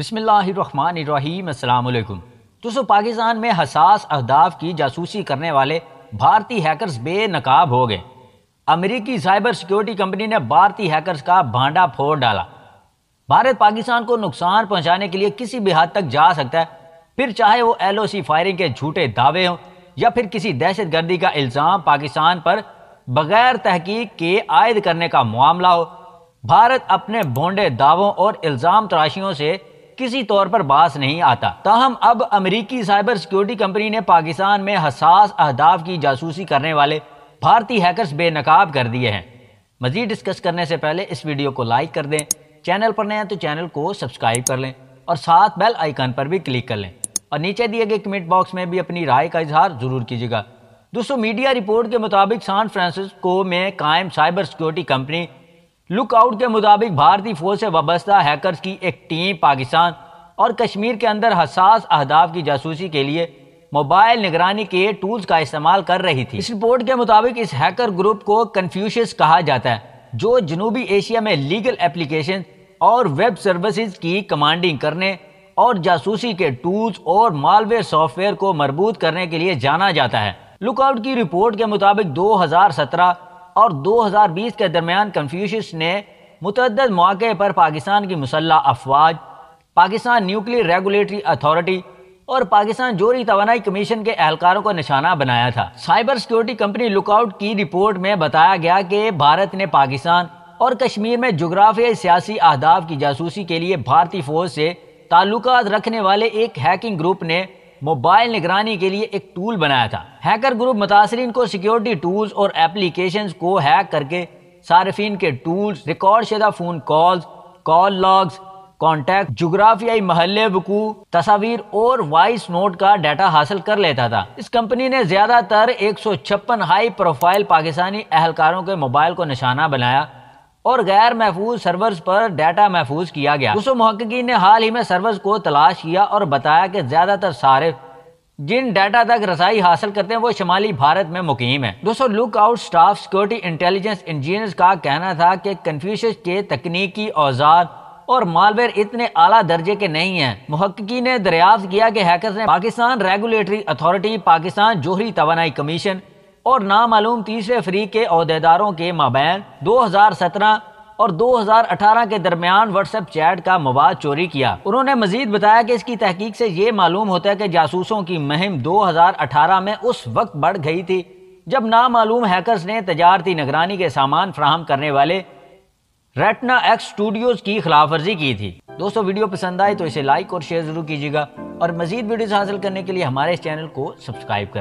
बसमीम दोस्तों पाकिस्तान में हसास अहदाफ की जासूसी करने वाले भारतीय हैकर्स बेनकाब हो गए अमेरिकी साइबर सिक्योरिटी कंपनी ने भारतीय हैकर्स का भांडा फोड़ डाला भारत पाकिस्तान को नुकसान पहुंचाने के लिए किसी भी हद तक जा सकता है फिर चाहे वो एलओसी फायरिंग के झूठे दावे हों या फिर किसी दहशतगर्दी का इल्ज़ाम पाकिस्तान पर बगैर तहकीक के आयद करने का मामला हो भारत अपने भोंडे दावों और इल्ज़ाम तराशियों से किसी तौर पर बास नहीं आता ताहम अब अमरीकी साइबर सिक्योरिटी कंपनी ने पाकिस्तान में हसास अहदाफ की जासूसी करने वाले भारतीय हैकर्स बेनकाब कर दिए हैं मजीद डिस्कस करने से पहले इस वीडियो को लाइक कर दें चैनल पर नए हैं तो चैनल को सब्सक्राइब कर लें और साथ बेल आइकन पर भी क्लिक कर लें और नीचे दिए गए कमेंट बॉक्स में भी अपनी राय का इजहार ज़रूर कीजिएगा दोस्तों मीडिया रिपोर्ट के मुताबिक सान फ्रांसिस्को में कायम साइबर सिक्योरिटी कंपनी लुकआउट के मुताबिक भारतीय फौज से वाबस्ता हैकर्स की एक टीम पाकिस्तान और कश्मीर के अंदर हसास अहदाफ की जासूसी के लिए मोबाइल निगरानी के टूल्स का इस्तेमाल कर रही थी इस रिपोर्ट के मुताबिक इस हैकर ग्रुप को कन्फ्यूशियस कहा जाता है जो जनूबी एशिया में लीगल एप्लीकेशन और वेब सर्विसेज की कमांडिंग करने और जासूसी के टूल्स और मालवेयर सॉफ्टवेयर को मरबूत करने के लिए जाना जाता है लुकआउट की रिपोर्ट के मुताबिक 2017 और 2020 के दरमियान कन्फ्यूशियस ने मतद मौके पर पाकिस्तान की मुसल्ह अफवाज पाकिस्तान न्यूक्लियर रेगुलेटरी अथॉरिटी और पाकिस्तान जोरी तोानाई कमीशन के एहलकारों को निशाना बनाया था साइबर सिक्योरिटी कंपनी लुकआउट की रिपोर्ट में बताया गया कि भारत ने पाकिस्तान और कश्मीर में जोग्राफियाई सियासी अहदाफ की जासूसी के लिए भारतीय फौज से ताल्लुक रखने वाले एक हैकिंग ग्रुप ने मोबाइल निगरानी के लिए एक टूल बनाया था हैकर ग्रुप मुतासरीन को सिक्योरिटी टूल्स और एप्लीकेशन को हैक करके सार्फिन के टूल्स रिकॉर्ड शुदा phone calls call logs contact जोग्राफियाई महल बकू तस्वीर और वॉइस नोट का डाटा हासिल कर लेता था इस कंपनी ने ज्यादातर एक हाई प्रोफाइल पाकिस्तानी एहलकारों के मोबाइल को निशाना बनाया और गैर महफूज सर्वर्स पर डाटा महफूज किया गया दोस्तों महक्कीन ने हाल ही में सर्वर्स को तलाश किया और बताया कि ज़्यादातर सारे जिन डाटा तक रसाई हासिल करते हैं वो शुमाली भारत में मुकीम है दोस्तों Lookout staff security intelligence engineer का कहना था कि कन्फ्यूश के तकनीकी औजार और मालवेयर इतने आला दर्जे के नहीं हैं महक्की ने दरियाफ्त किया कि हैकर्स ने पाकिस्तान रेगुलेटरी अथॉरिटी पाकिस्तान जोहरी तोानाई कमीशन और नामालूम तीसरे फरीक के अहदेदारों के माबैन 2017 और 2018 के दरमियान व्हाट्सएप चैट का मवाद चोरी किया उन्होंने मजीद बताया कि इसकी तहकीक से ये मालूम होता है कि जासूसों की मुहिम 2018 में उस वक्त बढ़ गई थी जब नामालूम हैकर्स ने तजारती निगरानी के सामान फ्राहम करने वाले रेटना एक्स स्टूडियोज की खिलाफ वर्जी की थी दोस्तों वीडियो पसंद आए तो इसे लाइक और शेयर जरूर कीजिएगा और मजीद वीडियोज हासिल करने के लिए हमारे इस चैनल को सब्सक्राइब करें